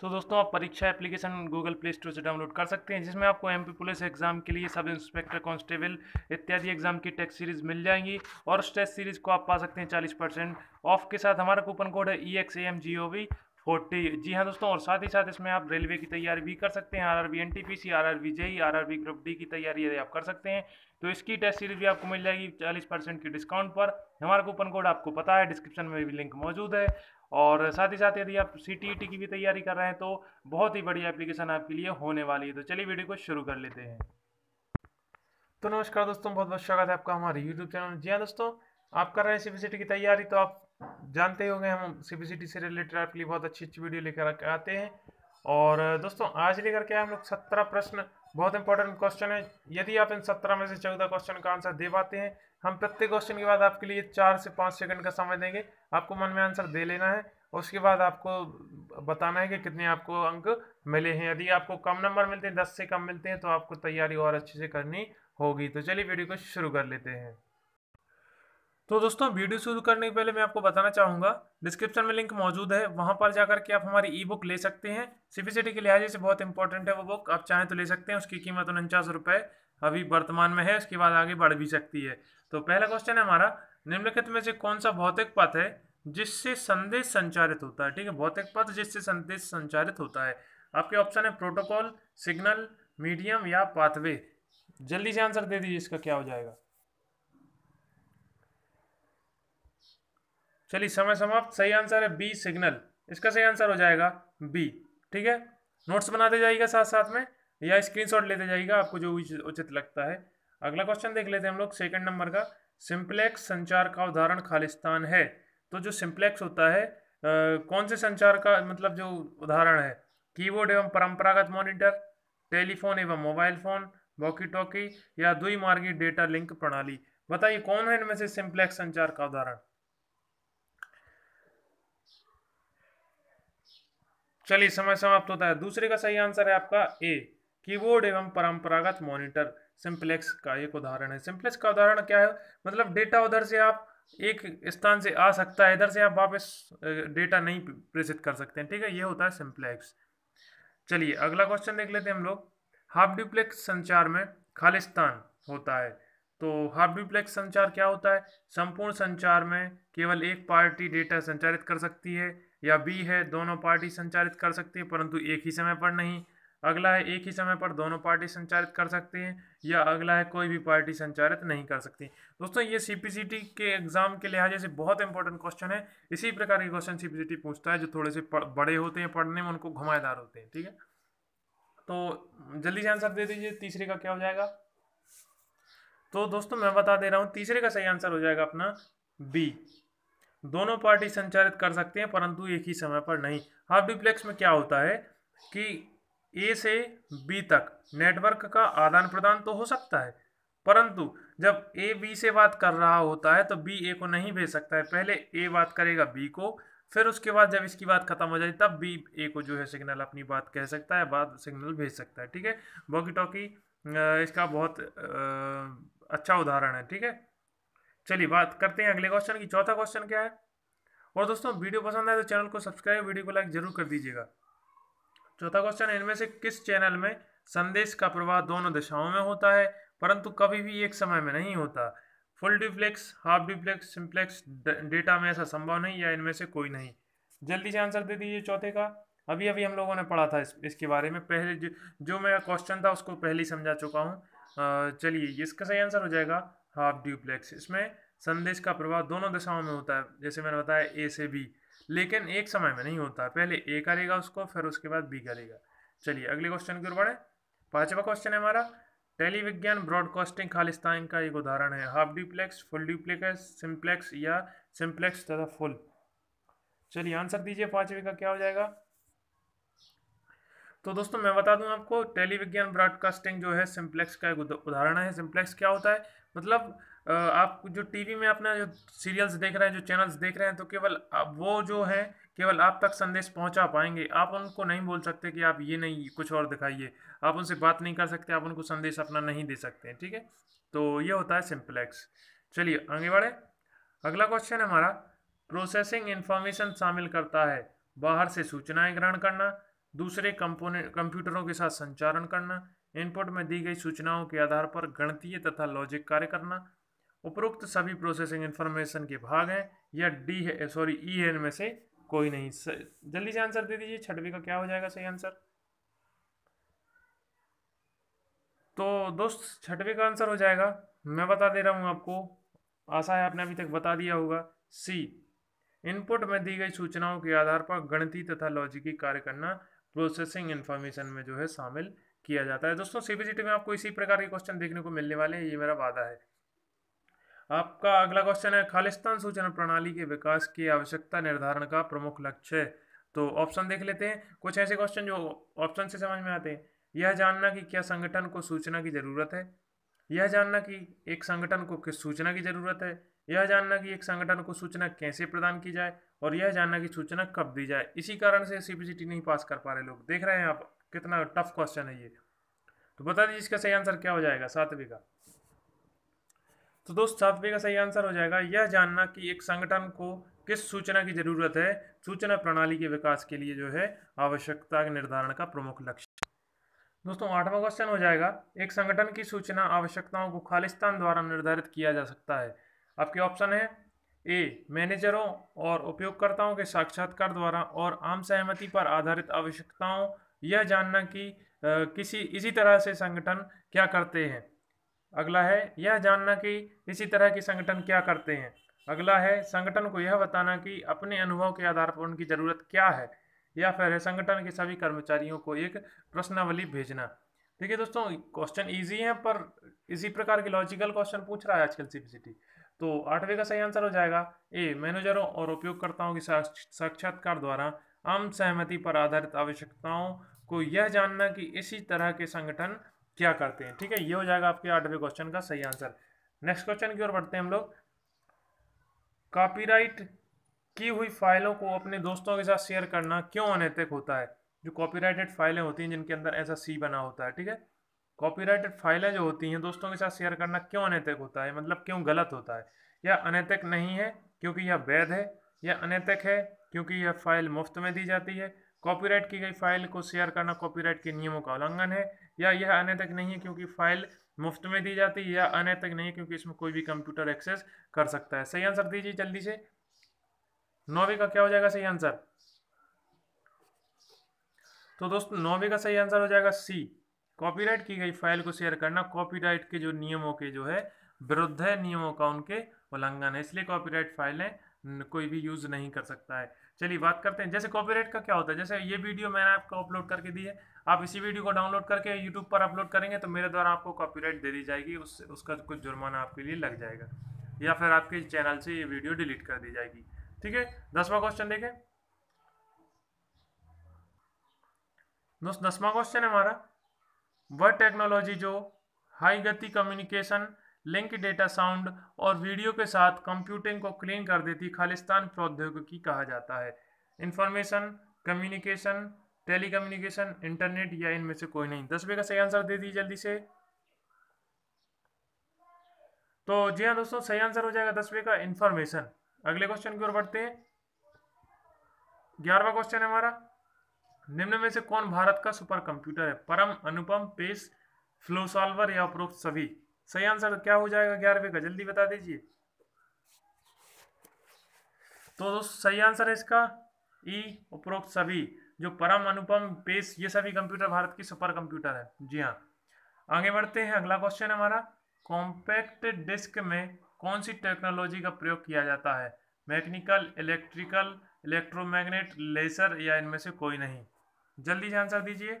तो दोस्तों आप Pariksha application Google play store से डाउनलोड कर सकते हैं जिसमें आपको एमपी पुलिस एग्जाम के लिए सब इंस्पेक्टर कांस्टेबल इत्यादि एग्जाम की टेस्ट सीरीज मिल जाएंगी और उस टेस्ट सीरीज को आप पा सकते हैं चालीस परसेंट ऑफ के साथ हमारा कूपन कोड है E X A M G O V forty G हाँ दोस्तों और साथ ही साथ इसमें आप रेलवे की तैयारी भी कर सकते हैं R R B N T P C R R B J E R R B group D की तैयारी यदि आप कर सकते हैं तो इसकी टेस्ट सीरीज भी आपको मिल जाएगी चालीस परसेंट के डिस्काउंट पर हमारा कूपन कोड आपको पता है डिस्क्रिप्शन में भी लिंक मौजूद है और साथ ही साथ यदि आप सी टी की भी तैयारी कर रहे हैं तो बहुत ही बड़ी एप्लीकेशन आपके लिए होने वाली है तो चलिए वीडियो को शुरू कर लेते हैं तो नमस्कार दोस्तों बहुत बहुत स्वागत है आपका हमारे यूट्यूब चैनल जी हाँ दोस्तों आप कर रहे हैं सी की तैयारी तो आप जानते होंगे हम सीबीसीटी से रिलेटेड आपके लिए बहुत अच्छी अच्छी वीडियो लेकर आते हैं और दोस्तों आज लेकर के हम लोग सत्रह प्रश्न बहुत इंपॉर्टेंट क्वेश्चन है यदि आप इन सत्रह में से चौदह क्वेश्चन का आंसर दे पाते हैं हम प्रत्येक क्वेश्चन के बाद आपके लिए चार से पाँच सेकंड का समय देंगे आपको मन में आंसर दे लेना है उसके बाद आपको बताना है कि कितने आपको अंक मिले हैं यदि आपको कम नंबर मिलते हैं दस से कम मिलते हैं तो आपको तैयारी और अच्छे से करनी होगी तो चलिए वीडियो को शुरू कर लेते हैं तो दोस्तों वीडियो शुरू करने के पहले मैं आपको बताना चाहूँगा डिस्क्रिप्शन में लिंक मौजूद है वहाँ पर जाकर के आप हमारी ई बुक ले सकते हैं सीबीसीटी के लिहाज से बहुत इंपॉर्टेंट है वो बुक आप चाहें तो ले सकते हैं उसकी कीमत उनचास रुपए अभी वर्तमान में है उसके बाद आगे बढ़ भी सकती है तो पहला क्वेश्चन है हमारा निम्नलिखित में से कौन सा भौतिक पथ है जिससे संदेश संचारित होता है ठीक है भौतिक पथ जिससे संदेश संचारित होता है आपके ऑप्शन है प्रोटोकॉल सिग्नल मीडियम या पाथवे जल्दी से आंसर दे दीजिए इसका क्या हो जाएगा चलिए समय समाप्त सही आंसर है बी सिग्नल इसका सही आंसर हो जाएगा बी ठीक है नोट्स बनाते जाइएगा साथ साथ में या स्क्रीनशॉट लेते जाइएगा आपको जो उचित लगता है अगला क्वेश्चन देख लेते हैं हम लोग सेकंड नंबर का सिंप्लेक्स संचार का उदाहरण खालिस्तान है तो जो सिंप्लेक्स होता है आ, कौन से संचार का मतलब जो उदाहरण है कीबोर्ड एवं परंपरागत मॉनिटर टेलीफोन एवं मोबाइल फ़ोन वॉकी टॉकी या दुई मार्गी डेटा लिंक प्रणाली बताइए कौन है इनमें से सिंप्लेक्स संचार का उदाहरण चलिए समय समाप्त होता है दूसरे का सही आंसर है आपका ए कीबोर्ड एवं परंपरागत मॉनिटर सिंप्लेक्स का एक उदाहरण है सिंप्लेक्स का उदाहरण क्या है मतलब डेटा उधर से आप एक स्थान से आ सकता है इधर से आप वापस डेटा नहीं प्रेषित कर सकते हैं ठीक है ये होता है सिंप्लेक्स चलिए अगला क्वेश्चन देख लेते हैं हम लोग हाफ डुप्लेक्स संचार में खालिस्तान होता है तो हाफ डुप्लेक्स संचार क्या होता है संपूर्ण संचार में केवल एक पार्टी डेटा संचारित कर सकती है या बी है दोनों पार्टी संचालित कर सकते हैं परंतु एक ही समय पर नहीं अगला है एक ही समय पर दोनों पार्टी संचालित कर सकते हैं या अगला है कोई भी पार्टी संचालित नहीं कर सकती दोस्तों ये सी के एग्ज़ाम के लिहाजे से बहुत इंपॉर्टेंट क्वेश्चन है इसी प्रकार के क्वेश्चन सी पूछता है जो थोड़े से बड़े होते हैं पढ़ने में उनको घुमाएदार होते हैं ठीक है तो जल्दी से आंसर दे दीजिए तीसरे का क्या हो जाएगा तो दोस्तों मैं बता दे रहा हूँ तीसरे का सही आंसर हो जाएगा अपना बी दोनों पार्टी संचालित कर सकते हैं परंतु एक ही समय पर नहीं हाफ डुप्लेक्स में क्या होता है कि ए से बी तक नेटवर्क का आदान प्रदान तो हो सकता है परंतु जब ए बी से बात कर रहा होता है तो बी ए को नहीं भेज सकता है पहले ए बात करेगा बी को फिर उसके बाद जब इसकी बात खत्म हो जाए तब बी ए को जो है सिग्नल अपनी बात कह सकता है बात सिग्नल भेज सकता है ठीक है बॉकी टॉकी इसका बहुत अच्छा उदाहरण है ठीक है चलिए बात करते हैं अगले क्वेश्चन की चौथा क्वेश्चन क्या है और दोस्तों वीडियो पसंद आए तो चैनल को सब्सक्राइब वीडियो को लाइक जरूर कर दीजिएगा चौथा क्वेश्चन इनमें से किस चैनल में संदेश का प्रवाह दोनों दिशाओं में होता है परंतु कभी भी एक समय में नहीं होता full duplex half duplex simplex data में ऐसा संभव नहीं या इनमें से कोई नहीं जल्दी से आंसर दे दीजिए चौथे का अभी अभी हम लोगों ने पढ़ा था इस, इसके बारे में पहले जो, जो मेरा क्वेश्चन था उसको पहले ही समझा चुका हूँ चलिए इसका सही आंसर हो जाएगा हाफ ड्यूप्लेक्स इसमें संदेश का प्रभाव दोनों दिशाओं में होता है जैसे मैंने बताया ए से बी लेकिन एक समय में नहीं होता पहले ए करेगा उसको फिर उसके बाद बी करेगा चलिए अगले क्वेश्चन की ओर बढ़े पांचवा क्वेश्चन है हमारा टेलीविज्ञान ब्रॉडकास्टिंग खालिस्तान का एक उदाहरण है half duplex full duplex simplex या सिंप्लेक्स तथा फुल चलिए आंसर दीजिए पांचवे का क्या हो जाएगा तो दोस्तों मैं बता दूं आपको टेलीविज्ञान ब्रॉडकास्टिंग जो है सिंप्लेक्स का एक उदाहरण है सिम्प्लेक्स क्या होता है मतलब आप जो टीवी में अपना जो सीरियल्स देख रहे हैं जो चैनल्स देख रहे हैं तो केवल वो जो है केवल आप तक संदेश पहुंचा पाएंगे आप उनको नहीं बोल सकते कि आप ये नहीं कुछ और दिखाइए आप उनसे बात नहीं कर सकते आप उनको संदेश अपना नहीं दे सकते ठीक है तो ये होता है सिंप्लेक्स चलिए आगे बढ़े अगला क्वेश्चन हमारा प्रोसेसिंग इन्फॉर्मेशन शामिल करता है बाहर से सूचनाएँ ग्रहण करना दूसरे कंपोनेंट कंप्यूटरों के साथ संचारण करना इनपुट में दी गई सूचनाओं के आधार पर गणतीय तथा लॉजिक कार्य करना उपरोक्त सभी प्रोसेसिंग इन्फॉर्मेशन के भाग हैं या डी है सॉरी ई e है इनमें से कोई नहीं जल्दी से आंसर दे दीजिए छठवीं का क्या हो जाएगा सही आंसर तो दोस्त छठवी का आंसर हो जाएगा मैं बता दे रहा हूँ आपको आशा है आपने अभी तक बता दिया होगा सी इनपुट में दी गई सूचनाओं के आधार पर गणती तथा लॉजिकी कार्य करना प्रोसेसिंग इन्फॉर्मेशन में जो है शामिल किया जाता है दोस्तों सीबीजीटी में आपको इसी प्रकार के क्वेश्चन देखने को मिलने वाले हैं ये मेरा वादा है आपका अगला क्वेश्चन है खालिस्तान सूचना प्रणाली के विकास की आवश्यकता निर्धारण का प्रमुख लक्ष्य तो ऑप्शन देख लेते हैं कुछ ऐसे क्वेश्चन जो ऑप्शन से समझ में आते हैं यह जानना कि क्या संगठन को सूचना की ज़रूरत है यह जानना कि एक संगठन को किस सूचना की ज़रूरत है यह जानना कि एक संगठन को सूचना कैसे प्रदान की जाए और यह जानना कि सूचना कब दी जाए इसी कारण से सी नहीं पास कर पा रहे लोग देख रहे हैं आप कितना टफ क्वेश्चन है ये तो बता दीजिए इसका सही आंसर क्या हो जाएगा सातवीं का तो दोस्त सातवीं का सही आंसर हो जाएगा यह जानना कि एक संगठन को किस सूचना की जरूरत है सूचना प्रणाली के विकास के लिए जो है आवश्यकता के निर्धारण का प्रमुख लक्ष्य दोस्तों आठवां क्वेश्चन हो जाएगा एक संगठन की सूचना आवश्यकताओं को खालिस्तान द्वारा निर्धारित किया जा सकता है आपके ऑप्शन है ए मैनेजरों और उपयोगकर्ताओं के साक्षात्कार द्वारा और आम सहमति पर आधारित आवश्यकताओं यह जानना कि किसी इसी तरह से संगठन क्या करते हैं अगला है यह जानना कि इसी तरह के संगठन क्या करते हैं अगला है संगठन को यह बताना कि अपने अनुभव के आधार पर उनकी ज़रूरत क्या है या फिर है संगठन के सभी कर्मचारियों को एक प्रश्नावली भेजना ठीक है दोस्तों क्वेश्चन इजी है पर इसी प्रकार के लॉजिकल क्वेश्चन पूछ रहा है आजकल सीपीसीटी तो आठवें का सही आंसर हो जाएगा ए मैनेजरों और उपयोगकर्ताओं की साक्षात्कार द्वारा आम सहमति पर आधारित आवश्यकताओं को यह जानना कि इसी तरह के संगठन क्या करते हैं ठीक है ये हो जाएगा आपके आठवें क्वेश्चन का सही आंसर नेक्स्ट क्वेश्चन की ओर बढ़ते हैं हम लोग कॉपीराइट की हुई फाइलों को अपने दोस्तों के साथ शेयर करना क्यों अनैतिक होता है जो कॉपीराइटेड फाइलें होती हैं जिनके अंदर ऐसा सी बना होता है ठीक है कॉपीराइटेड फाइलें जो होती हैं दोस्तों के साथ शेयर करना क्यों अनैतिक होता है मतलब क्यों गलत होता है यह अनैतिक नहीं है क्योंकि यह वैध है यह अनैतिक है क्योंकि यह फाइल मुफ्त में दी जाती है कॉपीराइट की गई फाइल को शेयर करना कॉपीराइट के नियमों का उल्लंघन है या यह तक नहीं है क्योंकि फाइल मुफ्त में दी जाती है या तक नहीं है क्योंकि इसमें कोई भी कंप्यूटर एक्सेस कर सकता है सही आंसर दीजिए जल्दी से नौवे का क्या हो जाएगा सही आंसर तो दोस्तों नौवे का सही आंसर हो जाएगा सी कॉपीराइट की गई फाइल को शेयर करना कॉपीराइट के जो नियमों के जो है विरुद्ध है नियमों का उनके उल्लंघन है इसलिए कॉपीराइट फाइलें कोई भी यूज़ नहीं कर सकता है चलिए बात करते हैं जैसे कॉपीराइट का क्या होता है जैसे ये वीडियो मैंने आपको अपलोड करके दी है आप इसी वीडियो को डाउनलोड करके यूट्यूब पर अपलोड करेंगे तो मेरे द्वारा आपको कॉपीराइट दे दी जाएगी उस उसका कुछ जुर्माना आपके लिए लग जाएगा या फिर आपके चैनल से ये वीडियो डिलीट कर दी जाएगी ठीक है दसवा क्वेश्चन देखें दोस्त दसवा क्वेश्चन है हमारा वह टेक्नोलॉजी जो हाई गति कम्युनिकेशन लिंक डेटा साउंड और वीडियो के साथ कंप्यूटिंग को क्लीन कर देती खालिस्तान प्रौद्योगिकी कहा जाता है इंफॉर्मेशन कम्युनिकेशन टेली इंटरनेट या इनमें से कोई नहीं दसवें का सही आंसर दे दीजिए जल्दी से तो जी हाँ दोस्तों सही आंसर हो जाएगा दसवें का इंफॉर्मेशन अगले क्वेश्चन की ओर बढ़ते हैं ग्यारहवा क्वेश्चन है हमारा निम्न में से कौन भारत का सुपर कंप्यूटर है परम अनुपम पेस फ्लो सॉल्वर या उपरोक्त सभी सही आंसर तो क्या हो जाएगा ग्यारहवें का जल्दी बता दीजिए तो दोस्तों सही आंसर है इसका ई उपरोक्त सभी जो परम अनुपम पेस ये सभी कंप्यूटर भारत की सुपर कंप्यूटर है जी हाँ आगे बढ़ते हैं अगला क्वेश्चन हमारा कॉम्पैक्ट डिस्क में कौन सी टेक्नोलॉजी का प्रयोग किया जाता है मैकेनिकल इलेक्ट्रिकल इलेक्ट्रोमैग्नेट लेसर या इनमें से कोई नहीं जल्दी से आंसर दीजिए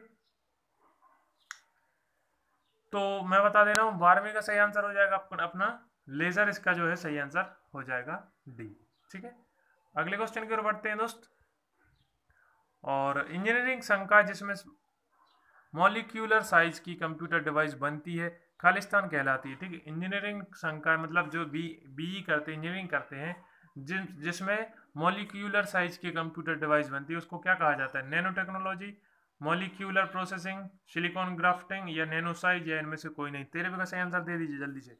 तो मैं बता दे रहा हूँ बारहवीं का सही आंसर हो जाएगा अपना लेजर इसका जो है सही आंसर हो जाएगा डी ठीक है अगले क्वेश्चन की ओर बढ़ते हैं दोस्त और इंजीनियरिंग संख्या जिसमें मॉलिक्यूलर साइज की कंप्यूटर डिवाइस बनती है खालिस्तान कहलाती है ठीक है इंजीनियरिंग संख्या मतलब जो बी बी e करते इंजीनियरिंग करते हैं जिन जिसमें मॉलिक्यूलर साइज की कंप्यूटर डिवाइस बनती है उसको क्या कहा जाता है nano technology molecular processing silicon grafting या नैनोसाइज या इनमें से कोई नहीं तेरे का सही आंसर दे दीजिए जल्दी से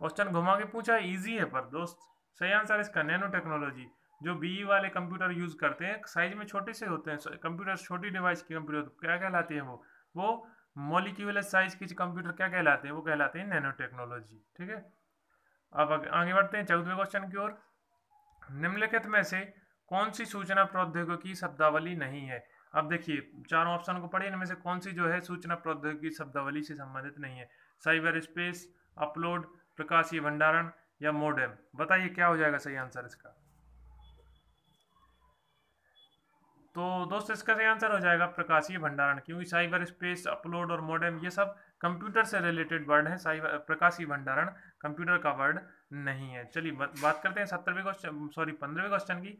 क्वेश्चन घुमा के पूछा है इजी है पर दोस्त सही आंसर इसका नैनो टेक्नोलॉजी जो बी e वाले कंप्यूटर यूज करते हैं साइज में छोटे से होते हैं कंप्यूटर छोटी डिवाइस के कंप्यूटर क्या कहलाते हैं वो वो मोलिक्यूल साइज के कंप्यूटर क्या कहलाते हैं वो कहलाते हैं नैनो टेक्नोलॉजी ठीक है अब आगे बढ़ते हैं चौदहवें क्वेश्चन की ओर निम्नलिखित में से कौन सी सूचना प्रौद्योगिकी शब्दावली नहीं है अब देखिए चारों ऑप्शन को पढ़िए इनमें से कौन सी जो है सूचना प्रौद्योगिकी शब्दावली से संबंधित नहीं है साइबर स्पेस अपलोड प्रकाशीय भंडारण या मोडेम बताइए क्या हो जाएगा सही आंसर इसका तो दोस्त इसका सही आंसर हो जाएगा प्रकाशीय भंडारण क्योंकि साइबर स्पेस अपलोड और मोडेम ये सब कंप्यूटर से रिलेटेड वर्ड है साइबर प्रकाशीय भंडारण कंप्यूटर का वर्ड नहीं है चलिए बात करते हैं सत्रहवें क्वेश्चन सॉरी पंद्रहवें क्वेश्चन की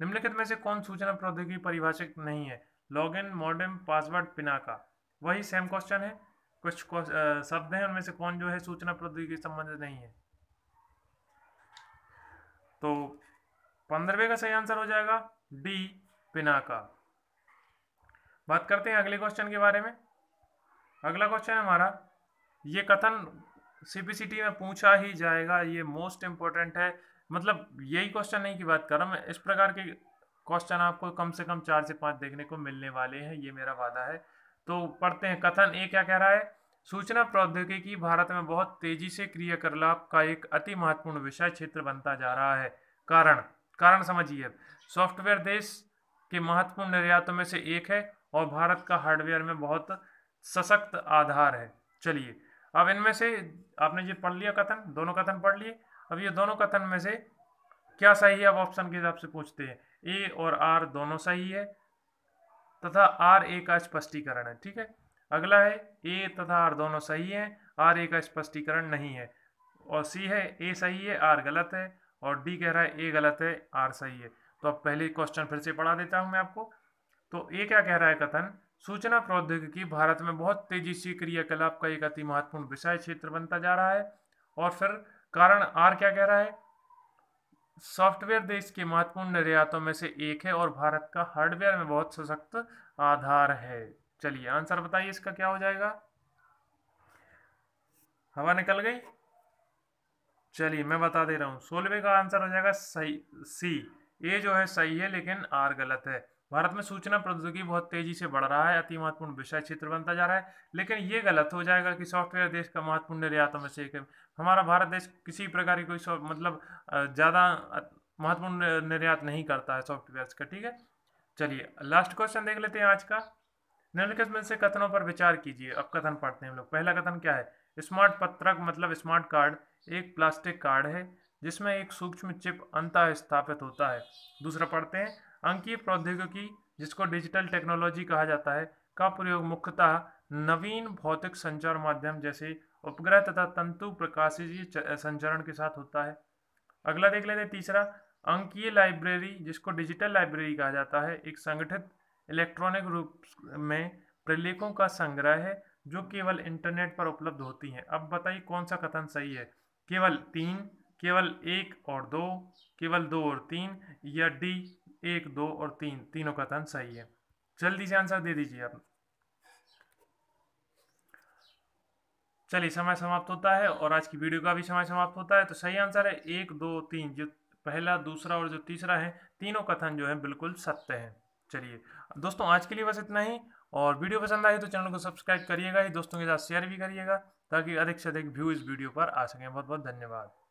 निम्नलिखित में से कौन सूचना प्रौद्योगिकी परिभाषित नहीं है लॉग इन मॉडर्म पासवर्ड पिना का वही सेम क्वेश्चन है कुछ शब्द हैं उनमें से कौन जो है सूचना प्रौद्योगिकी संबंधित नहीं है तो पंद्रहवें का सही आंसर हो जाएगा डी पिना का बात करते हैं अगले क्वेश्चन के बारे में अगला क्वेश्चन है हमारा ये कथन सीपीसीटी में पूछा ही जाएगा ये मोस्ट इम्पोर्टेंट है मतलब यही क्वेश्चन नहीं की बात कर रहा मैं इस प्रकार के क्वेश्चन आपको कम से कम चार से पांच देखने को मिलने वाले हैं ये मेरा वादा है तो पढ़ते हैं कथन ए क्या कह रहा है सूचना प्रौद्योगिकी भारत में बहुत तेजी से क्रियाकलाप का एक अति महत्वपूर्ण विषय क्षेत्र बनता जा रहा है कारण कारण समझिए सॉफ्टवेयर देश के महत्वपूर्ण निर्यातों में से एक है और भारत का हार्डवेयर में बहुत सशक्त आधार है चलिए अब इनमें से आपने ये पढ़ लिया कथन दोनों कथन पढ़ लिए अब ये दोनों कथन में से क्या सही है अब ऑप्शन के हिसाब से पूछते हैं ए और आर दोनों सही है तथा आर ए का स्पष्टीकरण है ठीक है अगला है ए तथा आर दोनों सही है आर ए का स्पष्टीकरण नहीं है और सी है ए सही है आर गलत है और डी कह रहा है ए गलत है आर सही है तो अब पहले क्वेश्चन फिर से पढ़ा देता हूँ मैं आपको तो ए क्या कह रहा है कथन सूचना प्रौद्योगिकी भारत में बहुत तेजी से क्रियाकलाप का एक अति महत्वपूर्ण विषय क्षेत्र बनता जा रहा है और फिर कारण आर क्या कह रहा है सॉफ्टवेयर देश के महत्वपूर्ण निर्यातों में से एक है और भारत का हार्डवेयर में बहुत सशक्त आधार है चलिए आंसर बताइए इसका क्या हो जाएगा हवा निकल गई चलिए मैं बता दे रहा हूं सोलवे का आंसर हो जाएगा सही सी ए जो है सही है लेकिन आर गलत है भारत में सूचना प्रौद्योगिकी बहुत तेजी से बढ़ रहा है अति महत्वपूर्ण विषय क्षेत्र बनता जा रहा है लेकिन ये गलत हो जाएगा कि सॉफ्टवेयर देश का महत्वपूर्ण निर्यातों में से एक हमारा भारत देश किसी प्रकार की कोई मतलब ज़्यादा महत्वपूर्ण निर्यात नहीं करता है सॉफ्टवेयर का ठीक है चलिए लास्ट क्वेश्चन देख लेते हैं आज का निम्नलिखित में से कथनों पर विचार कीजिए अब कथन पढ़ते हैं हम लोग पहला कथन क्या है स्मार्ट पत्रक मतलब स्मार्ट कार्ड एक प्लास्टिक कार्ड है जिसमें एक सूक्ष्म चिप अंत स्थापित होता है दूसरा पढ़ते हैं अंकीय प्रौद्योगिकी जिसको डिजिटल टेक्नोलॉजी कहा जाता है का प्रयोग मुख्यतः नवीन भौतिक संचार माध्यम जैसे उपग्रह तथा तंतु प्रकाशीय संचरण के साथ होता है अगला देख लेते हैं तीसरा अंकीय लाइब्रेरी जिसको डिजिटल लाइब्रेरी कहा जाता है एक संगठित इलेक्ट्रॉनिक रूप में प्रलेखों का संग्रह है जो केवल इंटरनेट पर उपलब्ध होती हैं अब बताइए कौन सा कथन सही है केवल तीन केवल एक और दो केवल दो और तीन या डी एक दो और तीन तीनों का कथन सही है जल्दी से आंसर दे दीजिए आप चलिए समय समाप्त होता है और आज की वीडियो का भी समय समाप्त होता है तो सही आंसर है एक दो तीन जो पहला दूसरा और जो तीसरा है तीनों कथन जो है बिल्कुल सत्य है चलिए दोस्तों आज के लिए बस इतना ही और वीडियो पसंद आई तो चैनल को सब्सक्राइब करिएगा ही दोस्तों के साथ शेयर भी करिएगा ताकि अधिक से अधिक व्यू इस वीडियो पर आ सकें बहुत बहुत धन्यवाद